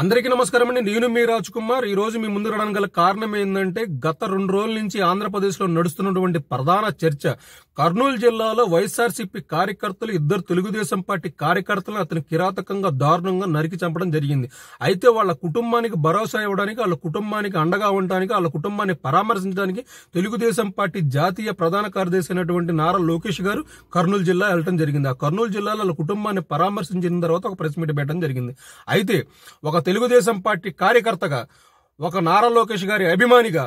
అందరికీ నమస్కారం అండి నేను మీ రాజ్ కుమార్ ఈ రోజు మీ ముందు రావడానికి గల కారణం ఏంటంటే గత రెండు రోజుల నుంచి ఆంధ్రప్రదేశ్ లో నడుస్తున్నటువంటి ప్రధాన చర్చ కర్నూలు జిల్లాలో వైఎస్ఆర్సీపీ కార్యకర్తలు ఇద్దరు తెలుగుదేశం పార్టీ కార్యకర్తలను అతను కిరాతకంగా దారుణంగా నరికి చంపడం జరిగింది అయితే వాళ్ళ కుటుంబానికి భరోసా ఇవ్వడానికి వాళ్ళ కుటుంబానికి అండగా ఉండడానికి వాళ్ళ కుటుంబాన్ని పరామర్శించడానికి తెలుగుదేశం పార్టీ జాతీయ ప్రధాన కార్యదర్శి అయినటువంటి నారా లోకేష్ గారు కర్నూలు జిల్లా వెళ్ళడం జరిగింది ఆ కర్నూలు జిల్లాలో వాళ్ళ కుటుంబాన్ని పరామర్శించిన తర్వాత ఒక ప్రెస్ మీట్ పెట్టడం జరిగింది అయితే ఒక తెలుగుదేశం పార్టీ కార్యకర్తగా ఒక నారా లోకేష్ గారి అభిమానిగా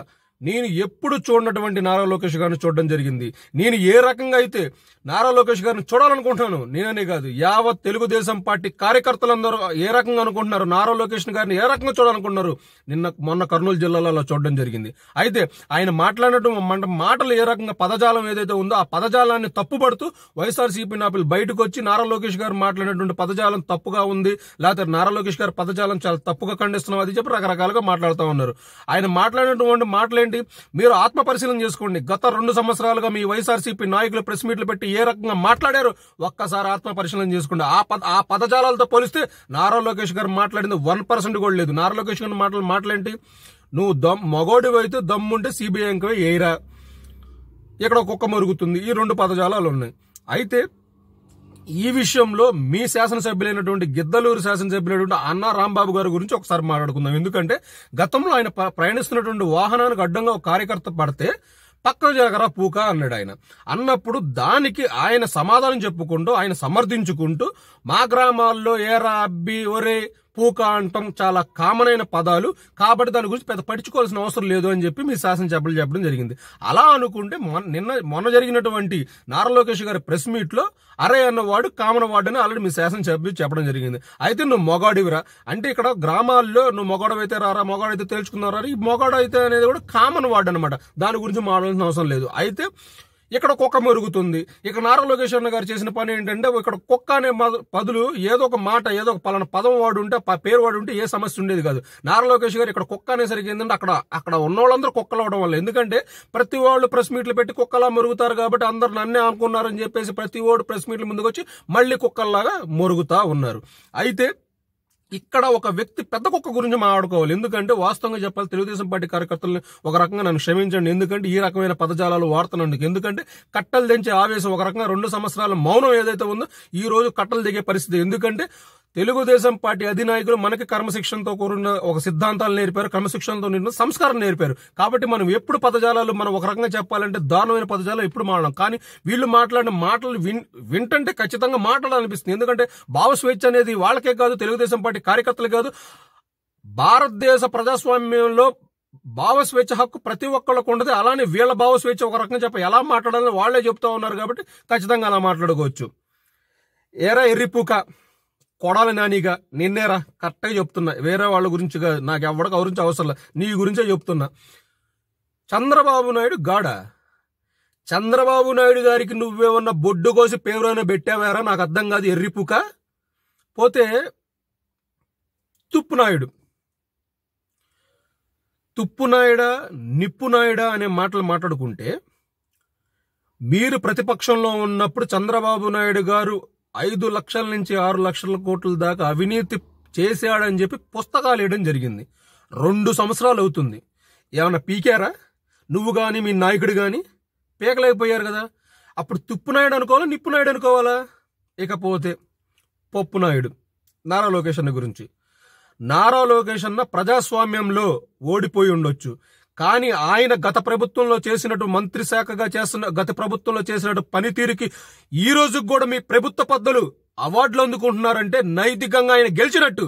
నేను ఎప్పుడు చూడనటువంటి నారా లోకేష్ గారిని చూడడం జరిగింది నేను ఏ రకంగా అయితే నారా లోకేష్ గారిని చూడాలనుకుంటున్నాను నేననే కాదు యావత్ తెలుగుదేశం పార్టీ కార్యకర్తలందరూ ఏ రకంగా అనుకుంటున్నారు నారా లోకేష్ గారిని ఏ రకంగా చూడాలనుకుంటున్నారు నిన్న మొన్న కర్నూలు జిల్లాలో చూడడం జరిగింది అయితే ఆయన మాట్లాడటం మాటలు ఏ రకంగా పదజాలం ఏదైతే ఉందో ఆ పదజాలాన్ని తప్పుపడుతూ వైఎస్ఆర్సీపీ నాపలు బయటకు వచ్చి నారా లోకేష్ గారు మాట్లాడినటువంటి పదజాలం తప్పుగా ఉంది లేకపోతే నారా లోకేష్ గారు పదజాలం చాలా తప్పుగా ఖండిస్తున్నాం అది చెప్పి రకరకాలుగా మాట్లాడుతూ ఉన్నారు ఆయన మాట్లాడినటువంటి మాటలు ఏంటి మీరు ఆత్మ పరిశీలన చేసుకోండి గత రెండు సంవత్సరాలుగా మీ వైఎస్ఆర్సీపీ నాయకులు ప్రెస్ మీట్లు పెట్టి ఏ రకంగా మాట్లాడారు ఒక్కసారి ఆత్మ పరిశీలన చేసుకోండి ఆ పద ఆ పదజాలతో పోలిస్తే నారా లోకేష్ గారు మాట్లాడింది వన్ పర్సెంట్ కూడా లేదు నారా లోకేష్ గారు మాటలు మాటలేంటి నువ్వు దమ్ మగోడివి అయితే దమ్ముంటే సిబిఐ ఎంక్వైరీ ఇక్కడ ఒక్కొక్క మరుగుతుంది ఈ రెండు పదజాలాలు ఉన్నాయి అయితే ఈ విషయంలో మీ శాసనసభ్యులైనటువంటి గిద్దలూరు శాసనసభ్యులైనటువంటి అన్నా రాంబాబు గారి గురించి ఒకసారి మాట్లాడుకుందాం ఎందుకంటే గతంలో ఆయన ప్రయాణిస్తున్నటువంటి వాహనానికి అడ్డంగా ఒక కార్యకర్త పడితే పక్క జరగరా పూక అన్నాడు ఆయన అన్నప్పుడు దానికి ఆయన సమాధానం చెప్పుకుంటూ ఆయన సమర్థించుకుంటూ మా గ్రామాల్లో ఏరా అబ్బి ఒరే పూక అంటాం చాలా కామన్ అయిన పదాలు కాబట్టి దాని గురించి పెద్ద పట్టించుకోవాల్సిన అవసరం లేదు అని చెప్పి మీ శాసన సభ్యులు చెప్పడం జరిగింది అలా అనుకుంటే నిన్న మొన్న జరిగినటువంటి నారా లోకేష్ గారి ప్రెస్ మీట్ లో అరే అన్నవాడు కామన్ వార్డు అని ఆల్రెడీ మీ శాసన సభ్యులు చెప్పడం జరిగింది అయితే నువ్వు మొగాడివిరా అంటే ఇక్కడ గ్రామాల్లో నువ్వు మొగాడవైతే రారా మొగాడైతే తేల్చుకున్నారా ఈ మొగాడు అయితే అనేది కూడా కామన్ వాడు అనమాట దాని గురించి మాట్లాడాల్సిన అవసరం లేదు అయితే ఇక్కడ కుక్క మెరుగుతుంది ఇక నారా లోకేష్ గారు చేసిన పని ఏంటంటే ఇక్కడ కుక్క అనే పదులు ఏదో ఒక మాట ఏదో ఒక పలానా పదం వాడు ఉంటే పేరు వాడు ఉంటే ఏ సమస్య ఉండేది కాదు నారా లోకేష్ గారు ఇక్కడ కుక్క అనేసరికి ఏంటంటే అక్కడ అక్కడ ఉన్న వాళ్ళందరూ కుక్కలు అవడం వల్ల ఎందుకంటే ప్రతి వాళ్ళు ప్రెస్ మీట్లు పెట్టి కుక్కలా మెరుగుతారు కాబట్టి అందరు నన్నే అనుకున్నారని చెప్పేసి ప్రతి వాడు ప్రెస్ మీట్ల ముందుకు వచ్చి మళ్ళీ కుక్కల్లాగా మొరుగుతా ఉన్నారు అయితే ఇక్కడ ఒక వ్యక్తి పెద్ద కుక్క గురించి మాట్లాడుకోవాలి ఎందుకంటే వాస్తవంగా చెప్పాలి తెలుగుదేశం పార్టీ కార్యకర్తలను ఒక రకంగా నన్ను క్షమించండి ఎందుకంటే ఈ రకమైన పదజాలాలు వాడుతున్నందుకు ఎందుకంటే కట్టలు దించే ఆవేశం ఒక రకంగా రెండు సంవత్సరాల మౌనం ఏదైతే ఉందో ఈ రోజు కట్టలు దిగే పరిస్థితి ఎందుకంటే తెలుగుదేశం పార్టీ అధినాయకులు మనకి కర్మశిక్షణతో కూడిన ఒక సిద్ధాంతాలు నేర్పారు క్రమశిక్షణతో నిన్న సంస్కారం నేర్పారు కాబట్టి మనం ఎప్పుడు పదజాలాలు మనం ఒక రకంగా చెప్పాలంటే దారుణమైన పదజాలం ఎప్పుడు మాడడం కానీ వీళ్ళు మాట్లాడిన మాటలు విన్ వింటంటే ఖచ్చితంగా మాట్లాడాలనిపిస్తుంది ఎందుకంటే భావస్వేచ్ఛ అనేది వాళ్ళకే కాదు తెలుగుదేశం పార్టీ కార్యకర్తలు కాదు భారతదేశ ప్రజాస్వామ్యంలో భావస్వేచ్ఛ హక్కు ప్రతి ఒక్కళ్ళకు ఉండదు అలానే వీళ్ళ భావస్వేచ్ఛ ఒక రకంగా చెప్ప ఎలా మాట్లాడాలని వాళ్లే చెప్తా ఉన్నారు కాబట్టి ఖచ్చితంగా అలా మాట్లాడుకోవచ్చు ఎరా ఎర్రిపూక కొడాలి నానిగా నిన్నేరా కరెక్ట్గా చెప్తున్నా వేరే వాళ్ళ గురించి నాకు ఎవడ గురించి అవసరం లేదు నీ గురించే చెప్తున్నా చంద్రబాబు నాయుడు గాడ చంద్రబాబు నాయుడు గారికి నువ్వేమన్నా బొడ్డు కోసి పేరున పెట్టావారా నాకు అర్థం కాదు ఎర్రిపుక పోతే తుప్పు నాయుడు తుప్పునాయుడా నిప్పునాయుడా అనే మాటలు మాట్లాడుకుంటే మీరు ప్రతిపక్షంలో ఉన్నప్పుడు చంద్రబాబు నాయుడు గారు ఐదు లక్షల నుంచి ఆరు లక్షల కోట్ల దాకా అవినీతి చేశాడని చెప్పి పుస్తకాలు వేయడం జరిగింది రెండు సంవత్సరాలు అవుతుంది ఏమైనా పీకారా నువ్వు కానీ మీ నాయకుడు కానీ పీకలేకపోయారు కదా అప్పుడు తుప్పునాయుడు అనుకోవాలా నిప్పునాయుడు అనుకోవాలా ఇకపోతే పప్పునాయుడు నారా లోకేషన్ గురించి నారా లోకేషన్న ప్రజాస్వామ్యంలో ఓడిపోయి ఉండొచ్చు కానీ ఆయన గత ప్రభుత్వంలో చేసినట్టు మంత్రి శాఖగా చేస్తున్న గత ప్రభుత్వంలో చేసినట్టు పనితీరుకి ఈ రోజుకు కూడా మీ ప్రభుత్వ పద్ధులు అవార్డులు అందుకుంటున్నారంటే నైతికంగా ఆయన గెలిచినట్టు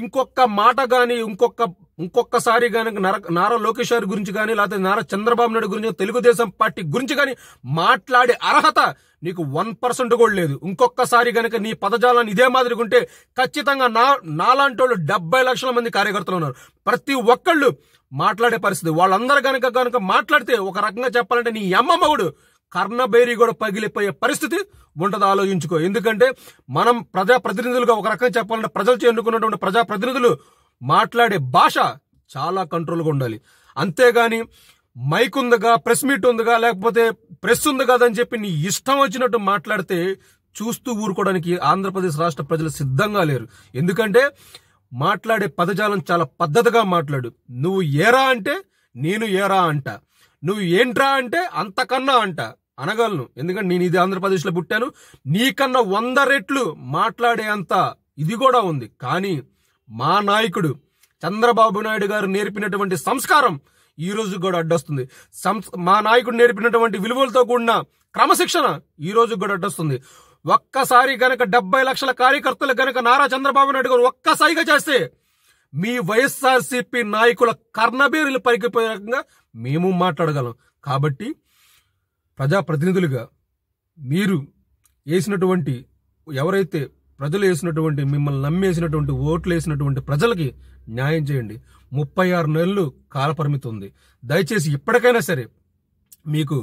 ఇంకొక మాట కానీ ఇంకొక ఇంకొకసారి నర నారా లోకేష్ గారి గురించి కానీ లేకపోతే నారా చంద్రబాబు నాయుడు గురించి తెలుగుదేశం పార్టీ గురించి కానీ మాట్లాడే అర్హత నీకు వన్ పర్సెంట్ కూడా లేదు ఇంకొకసారి గనక నీ పదజాలాన్ని ఇదే మాదిరిగా ఉంటే ఖచ్చితంగా నా నాలాంటి వాళ్ళు డెబ్బై లక్షల మంది కార్యకర్తలు ఉన్నారు ప్రతి ఒక్కళ్ళు మాట్లాడే పరిస్థితి వాళ్ళందరూ గనక గనక మాట్లాడితే ఒక రకంగా చెప్పాలంటే నీ అమ్మమ్మగుడు కర్ణబేరి కూడా పగిలిపోయే పరిస్థితి ఉండదు ఆలోచించుకో ఎందుకంటే మనం ప్రజాప్రతినిధులుగా ఒక రకంగా చెప్పాలంటే ప్రజలతో ఎన్నుకున్నటువంటి ప్రజాప్రతినిధులు మాట్లాడే భాష చాలా కంట్రోల్గా ఉండాలి అంతేగాని మైక్ ఉందిగా ప్రెస్ మీట్ ఉందిగా లేకపోతే ప్రెస్ ఉంది కదా అని చెప్పి నీ ఇష్టం వచ్చినట్టు మాట్లాడితే చూస్తూ ఊరుకోవడానికి ఆంధ్రప్రదేశ్ రాష్ట్ర ప్రజలు సిద్ధంగా లేరు ఎందుకంటే మాట్లాడే పదజాలం చాలా పద్ధతిగా మాట్లాడు నువ్వు ఏరా అంటే నేను ఏరా అంట నువ్వు ఏంట్రా అంటే అంతకన్నా అంట అనగలను ఎందుకంటే నేను ఇది ఆంధ్రప్రదేశ్లో పుట్టాను నీకన్నా వంద రెట్లు మాట్లాడే అంత ఇది కూడా ఉంది కానీ మా నాయకుడు చంద్రబాబు నాయుడు గారు నేర్పినటువంటి సంస్కారం ఈ రోజు కూడా అడ్డొస్తుంది మా నాయకుడు నేర్పినటువంటి విలువలతో కూడిన క్రమశిక్షణ ఈ రోజు కూడా అడ్డొస్తుంది ఒక్కసారి గనక డెబ్బై లక్షల కార్యకర్తలు గనక నారా చంద్రబాబు నాయుడు గారు ఒక్కసారిగా చేస్తే మీ వైఎస్ఆర్సీపీ నాయకుల కర్ణబేరులు పరిగిపోయేకంగా మేము మాట్లాడగలం కాబట్టి ప్రజాప్రతినిధులుగా మీరు వేసినటువంటి ఎవరైతే ప్రజలు వేసినటువంటి మిమ్మల్ని నమ్మేసినటువంటి ఓట్లు వేసినటువంటి ప్రజలకి న్యాయం చేయండి ముప్పై ఆరు నెలలు కాలపరిమితి ఉంది దయచేసి ఇప్పటికైనా సరే మీకు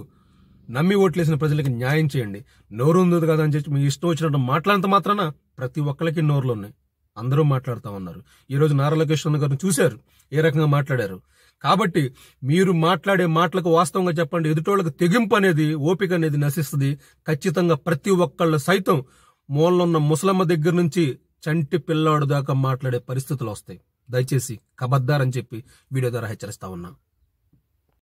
నమ్మి ఓట్లేసిన ప్రజలకి న్యాయం చేయండి నోరు ఉంది కదా అని చెప్పి మీ ఇష్టం వచ్చినట్టు మాట్లాడంత మాత్రాన ప్రతి ఒక్కరికి నోర్లు ఉన్నాయి అందరూ మాట్లాడుతూ ఉన్నారు ఈరోజు నారా లోకేష్ గారిని చూశారు ఏ రకంగా మాట్లాడారు కాబట్టి మీరు మాట్లాడే మాటలకు వాస్తవంగా చెప్పండి ఎదుటోళ్ళకి తెగింపు అనేది ఓపిక అనేది నశిస్తుంది ఖచ్చితంగా ప్రతి ఒక్కళ్ళు సైతం మూలన్న ముసలమ్మ దగ్గర నుంచి చంటి పిల్లాడు దాకా మాట్లాడే పరిస్థితులు వస్తాయి దయచేసి కబద్దారని చెప్పి వీడియో ద్వారా హెచ్చరిస్తా ఉన్నా